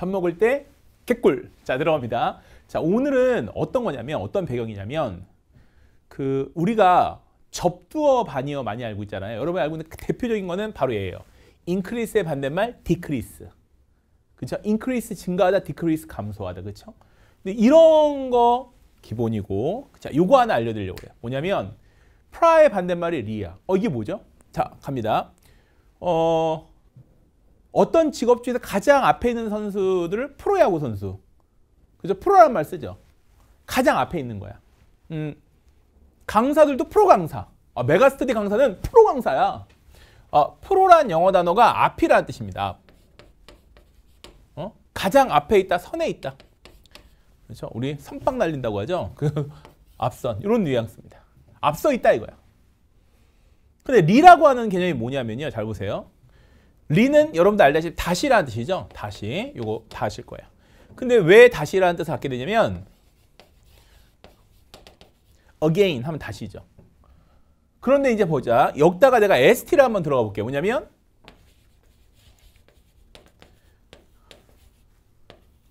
밥 먹을 때 개꿀. 자, 들어갑니다. 자, 오늘은 어떤 거냐면 어떤 배경이냐면 그 우리가 접두어 반이어 많이 알고 있잖아요. 여러분이 알고 있는 그 대표적인 거는 바로 얘예요. i 크리스의 반대말 디크리스. 그렇죠? i n c r 증가하다, 디크리스 감소하다. 그렇죠? 근데 이런 거 기본이고 자, 요거 하나 알려 드리려고 해요. 뭐냐면 프라의 반대말이 리야. 어 이게 뭐죠? 자, 갑니다. 어 어떤 직업 중에서 가장 앞에 있는 선수들을 프로야구 선수. 그죠? 프로란말 쓰죠. 가장 앞에 있는 거야. 음, 강사들도 프로 강사. 아, 메가스터디 강사는 프로 강사야. 아, 프로란 영어 단어가 앞이라는 뜻입니다. 어? 가장 앞에 있다, 선에 있다. 그렇죠? 우리 선빵 날린다고 하죠? 그 앞선, 이런 뉘앙스입니다. 앞서 있다 이거야. 근데 리라고 하는 개념이 뭐냐면요. 잘 보세요. 리는 여러분들 알다시피 다시라는 뜻이죠. 다시. 요거 다실 거예요. 근데 왜 다시라는 뜻을 갖게 되냐면 again 하면 다시죠. 그런데 이제 보자. 여기다가 내가 st를 한번 들어가 볼게요. 뭐냐면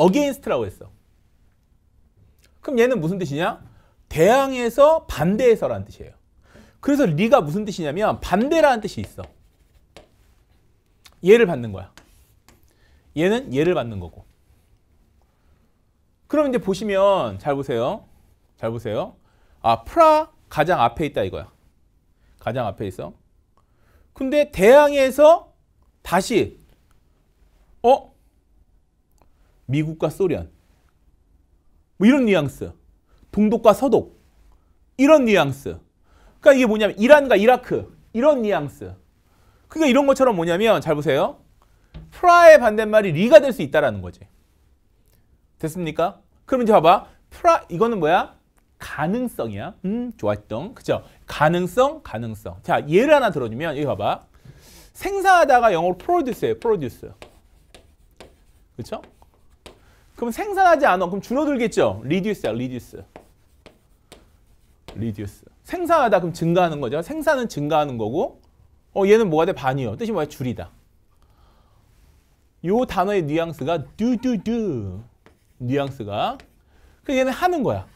against라고 했어. 그럼 얘는 무슨 뜻이냐? 대항해서 반대해서라는 뜻이에요. 그래서 리가 무슨 뜻이냐면 반대라는 뜻이 있어. 얘를 받는 거야. 얘는 얘를 받는 거고. 그럼 이제 보시면 잘 보세요. 잘 보세요. 아, 프라 가장 앞에 있다 이거야. 가장 앞에 있어. 근데 대항에서 다시 어? 미국과 소련 뭐 이런 뉘앙스 동독과 서독 이런 뉘앙스 그러니까 이게 뭐냐면 이란과 이라크 이런 뉘앙스 그러니까 이런 것처럼 뭐냐면 잘 보세요. 프라의 반대말이 리가 될 수 있다라는 거지. 됐습니까? 그럼 이제 봐봐. 프라 이거는 뭐야? 가능성이야. 음, 좋았던. 그죠? 가능성, 가능성. 자, 예를 하나 들어주면 여기 봐봐. 생산하다가 영어로 프로듀스예요. 프로듀스. 그렇죠? 그럼 생산하지 않아. 그럼 줄어들겠죠? 리듀스야, 리듀스. 리듀스. 생산하다 그럼 증가하는 거죠. 생산은 증가하는 거고 어, 얘는 뭐가 돼? 반이요. 뜻이 뭐야? 줄이다. 요 단어의 뉘앙스가 두두두 뉘앙스가 그 얘는 하는 거야.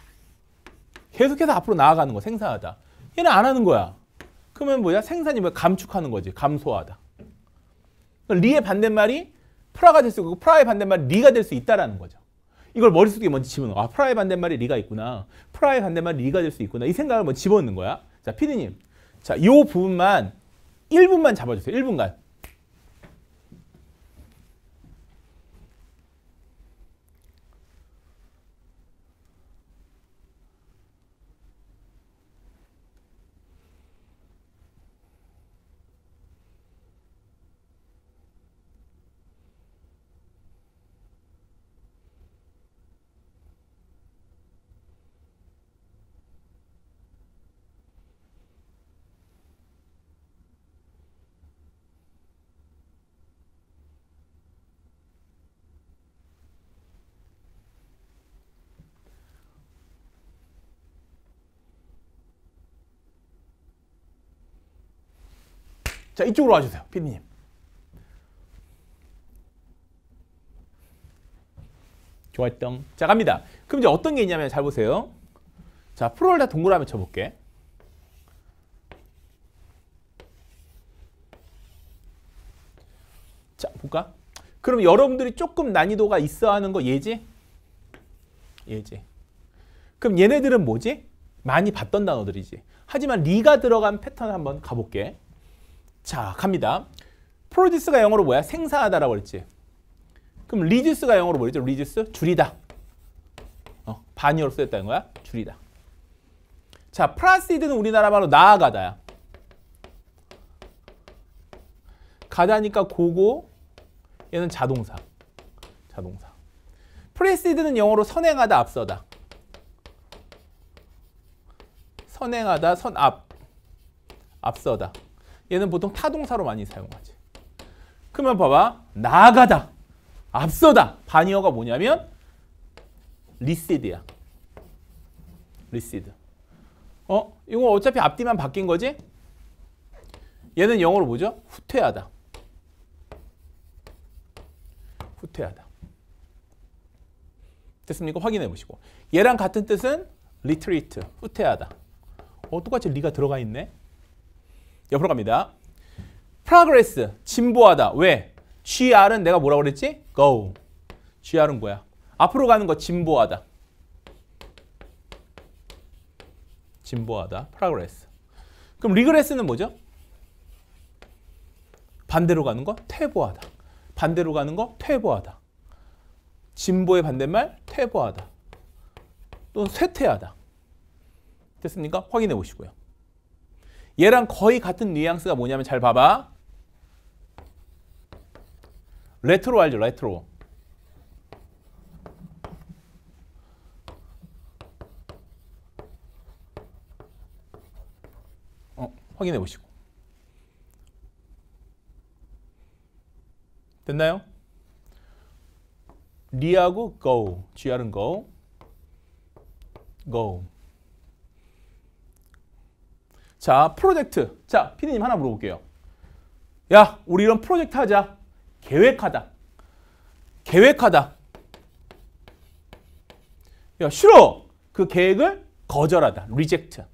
계속해서 앞으로 나아가는 거 생산하다. 얘는 안 하는 거야. 그러면 뭐야? 생산이 뭐야? 감축하는 거지. 감소하다. 그러니까 리의 반대말이 프라가 될 수 있고 프라의 반대말이 리가 될 수 있다라는 거죠. 이걸 머릿속에 먼저 집어넣어. 아, 프라의 반대말이 리가 있구나. 프라의 반대말이 리가 될 수 있구나. 이 생각을 뭐 집어넣는 거야. 자, 피디님. 자, 요 부분만 1분만 잡아주세요. 1분간. 자, 이쪽으로 와주세요. 피디님. 좋았던. 자, 갑니다. 그럼 이제 어떤 게 있냐면 잘 보세요. 자, 프로를 다 동그라미 쳐볼게. 자, 볼까? 그럼 여러분들이 조금 난이도가 있어 하는 거예지예지 그럼 얘네들은 뭐지? 많이 봤던 단어들이지. 하지만 리가 들어간 패턴을 한번 가볼게. 자, 갑니다. 프로듀스가 영어로 뭐야? 생사하다라고 그지 그럼 리듀스가 영어로 뭐죠 리듀스? 줄이다. 어, 반열로 쓰였다는 거야? 줄이다. 자, 프라시드는 우리나라 말로 나아가다야. 가다니까 고고 얘는 자동사. 자동사. 프레시드는 영어로 선행하다, 앞서다. 선행하다, 선앞, 앞서다. 얘는 보통 타동사로 많이 사용하지. 그러면 봐봐. 나가다 앞서다. 반이어가 뭐냐면 리시드야. 리시드. 어? 이거 어차피 앞뒤만 바뀐 거지? 얘는 영어로 뭐죠? 후퇴하다. 후퇴하다. 됐습니까? 확인해 보시고. 얘랑 같은 뜻은 r e t r 후퇴하다. 어, 똑같이 리가 들어가 있네. 옆으로 갑니다. progress, 진보하다. 왜? gr은 내가 뭐라고 그랬지? go. gr은 뭐야? 앞으로 가는 거 진보하다. 진보하다. progress. 그럼 regress는 뭐죠? 반대로 가는 거 퇴보하다. 반대로 가는 거 퇴보하다. 진보의 반대말 퇴보하다. 또는 쇠퇴하다. 됐습니까? 확인해 보시고요. 얘랑 거의 같은 뉘앙스가 뭐냐면 잘 봐봐. 레트로 알죠? 레트로. 어, 확인해 보시고. 됐나요? 리하고 go, gr은 go, go. 자, 프로젝트. 자, 피디님 하나 물어볼게요. 야, 우리 이런 프로젝트 하자. 계획하다. 계획하다. 야, 싫어. 그 계획을 거절하다. 리젝트.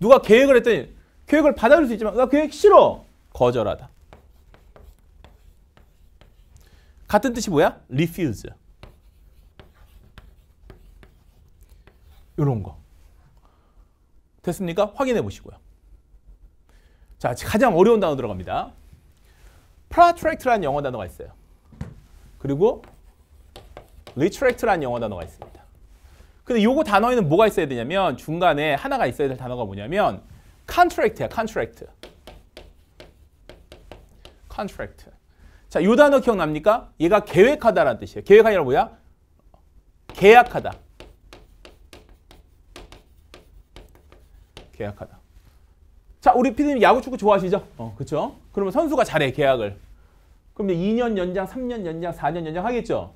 누가 계획을 했더니 계획을 받아줄 수 있지만 나 계획 싫어. 거절하다. 같은 뜻이 뭐야? refuse. 이런 거. 됐습니까? 확인해 보시고요. 자, 가장 어려운 단어 들어갑니다. protract라는 영어 단어가 있어요. 그리고 retract라는 영어 단어가 있습니다. 근데 요거 단어에는 뭐가 있어야 되냐면 중간에 하나가 있어야 될 단어가 뭐냐면 contract야, contract. contract. 자, 요 단어 기억납니까? 얘가 계획하다라는 뜻이에요. 계획하니라 뭐야? 계약하다. 계약하다. 자, 우리 피디님 야구 축구 좋아하시죠? 어, 그렇 그러면 선수가 잘해 계약을. 그럼 2년 연장, 3년 연장, 4년 연장 하겠죠?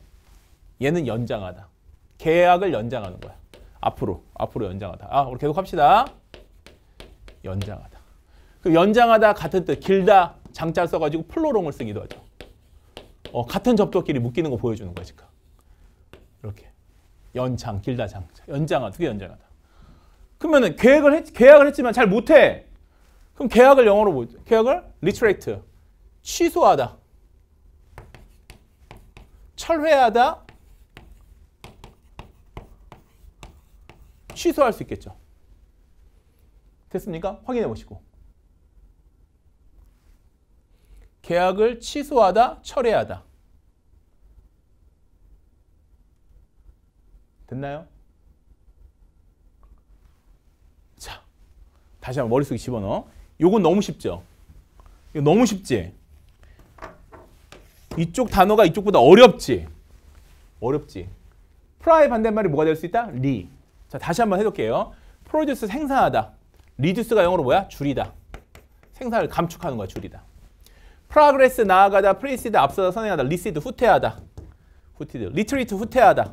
얘는 연장하다. 계약을 연장하는 거야. 앞으로, 앞으로 연장하다. 아, 우리 계속 합시다. 연장하다. 그 연장하다 같은 뜻, 길다 장자 써가지고 플로롱을 쓰기도 하죠. 어, 같은 접두끼리 묶이는 거 보여주는 거야, 지금. 이렇게. 연장, 길다 장자. 연장하다, 두 개 연장하다. 그러면 계획을 했, 계약을 했지만 잘 못해. 그럼 계약을 영어로 뭐 계약을 리트레이트 취소하다 철회하다 취소할 수 있겠죠. 됐습니까? 확인해 보시고. 계약을 취소하다, 철회하다. 됐나요? 다시 한번 머릿속에 집어넣어. 요건 너무 쉽죠? 너무 쉽지? 이쪽 단어가 이쪽보다 어렵지? 어렵지? 프라의 반대말이 뭐가 될 수 있다? 리. 자, 다시 한번 해둘게요. 프로듀스 생산하다. 리듀스가 영어로 뭐야? 줄이다. 생산을 감축하는 거야, 줄이다. 프라그레스 나아가다, 프리시드 앞서다, 선행하다, 리시드 후퇴하다. 후티드, 리트리트 후퇴하다.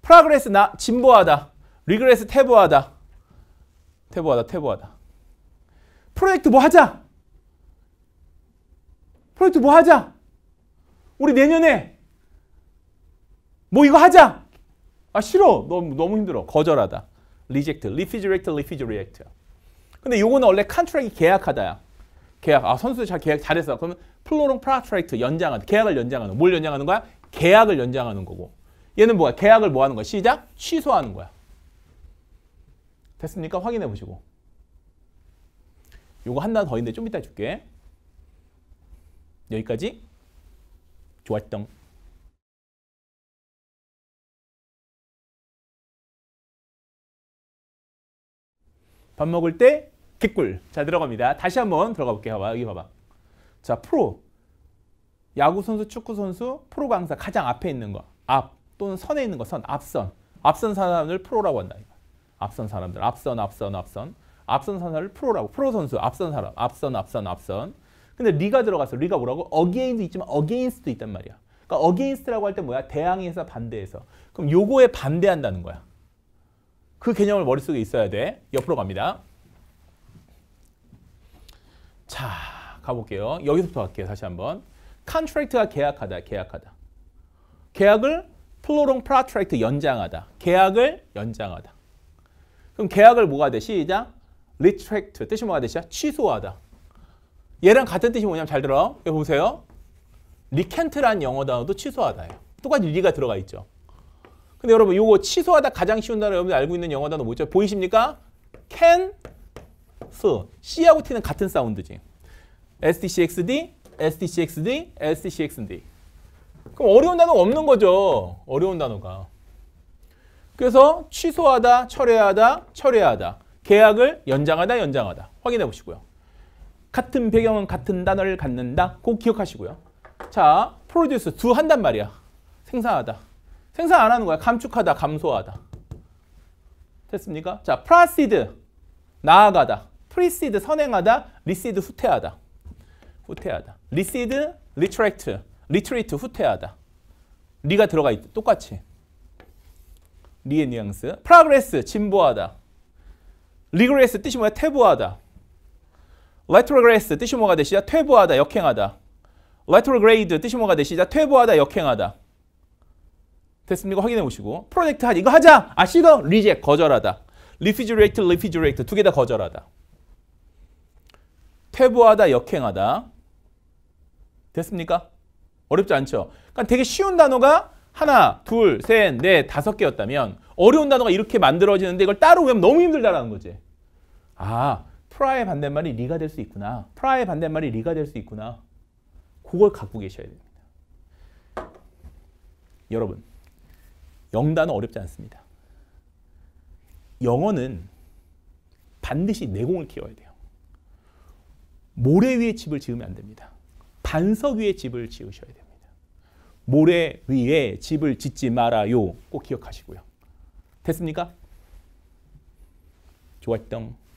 프라그레스 나 진보하다, 리그레스 태보하다. 태보하다 태보하다 프로젝트 뭐 하자 프로젝트 뭐 하자 우리 내년에 뭐 이거 하자 아 싫어 너무 너무 힘들어 거절하다 리젝트 리피지렉트 리피지렉트 근데 요거는 원래 컨트랙이 계약하다야 계약 아 선수들 잘 계약 잘했어 그러면 플로롱 프라트랙트 연장하는 계약을 연장하는 뭘 연장하는 거야 계약을 연장하는 거고 얘는 뭐야 계약을 뭐 하는 거야 시작 취소하는 거야 됐습니까? 확인해 보시고. 요거 하나 더 있는데 좀 이따 줄게. 여기까지 좋았던 밥 먹을 때 개꿀. 자, 들어갑니다. 다시 한번 들어가 볼게요. 봐봐. 여기 봐봐. 자, 프로. 야구 선수, 축구 선수, 프로 강사 가장 앞에 있는 거. 앞 또는 선에 있는 거 선, 앞선. 앞선 사람을 프로라고 한다. 이거. 앞선 사람들, 앞선, 앞선, 앞선. 앞선 선수를 프로라고. 프로 선수, 앞선 사람, 앞선, 앞선, 앞선. 근데 리가 들어가서 리가 뭐라고? 어게인도 있지만 어게인스도 있단 말이야. 그러니까 어게인스라고할 때 뭐야? 대항해서 반대해서. 그럼 요거에 반대한다는 거야. 그 개념을 머릿속에 있어야 돼. 옆으로 갑니다. 자, 가볼게요. 여기서부터 갈게요. 다시 한번. 컨트랙트가 계약하다, 계약하다. 계약을 플로롱 프라트랙트 연장하다. 계약을 연장하다. 그럼 계약을 뭐가 돼? 시작. retract. 뜻이 뭐가 돼? 시작. 취소하다. 얘랑 같은 뜻이 뭐냐면 잘 들어. 여기 보세요. recant란 영어 단어도 취소하다예요. 똑같이 리가 들어가 있죠. 근데 여러분 이거 취소하다 가장 쉬운 단어 여러분들 알고 있는 영어 단어 뭐죠? 보이십니까? can, s. C하고 T는 같은 사운드지. STCXD, STCXD, STCXD. 그럼 어려운 단어가 없는 거죠. 어려운 단어가. 그래서 취소하다, 철회하다, 철회하다. 계약을 연장하다, 연장하다. 확인해 보시고요. 같은 배경은 같은 단어를 갖는다. 꼭 기억하시고요. 자, 프로듀스 두 한단 말이야. 생산하다. 생산 안 하는 거야. 감축하다, 감소하다. 됐습니까? 자, 프라시드 나아가다. 프리시드 선행하다, 리시드 후퇴하다. 후퇴하다. 리시드 리트랙트, 리트리트 후퇴하다. 리가 들어가 있다. 똑같이. 리의 뉘앙스. 프라그레스 진보하다. 리그레스 뜻이 뭐야? 퇴보하다. 레트로그레스 뜻이 뭐가 되시자? 퇴보하다, 역행하다. 레트로그레이드 뜻이 뭐가 되시자? 퇴보하다, 역행하다. 됐습니까? 확인해 보시고. 프로젝트 하지 이거 하자. 아, 시어 리젝 거절하다. 리피쥬레이트, 리피쥬레이트 두 개 다 거절하다. 퇴보하다, 역행하다. 됐습니까? 어렵지 않죠? 그러니까 되게 쉬운 단어가 하나, 둘, 셋, 넷, 다섯 개였다면 어려운 단어가 이렇게 만들어지는데 이걸 따로 외우면 너무 힘들다라는 거지. 아, 프라의 반대말이 리가 될 수 있구나. 프라의 반대말이 리가 될 수 있구나. 그걸 갖고 계셔야 됩니다. 여러분, 영단어 어렵지 않습니다. 영어는 반드시 내공을 키워야 돼요. 모래 위에 집을 지으면 안 됩니다. 반석 위에 집을 지으셔야 됩니 모래 위에 집을 짓지 말아요. 꼭 기억하시고요. 됐습니까? 좋았던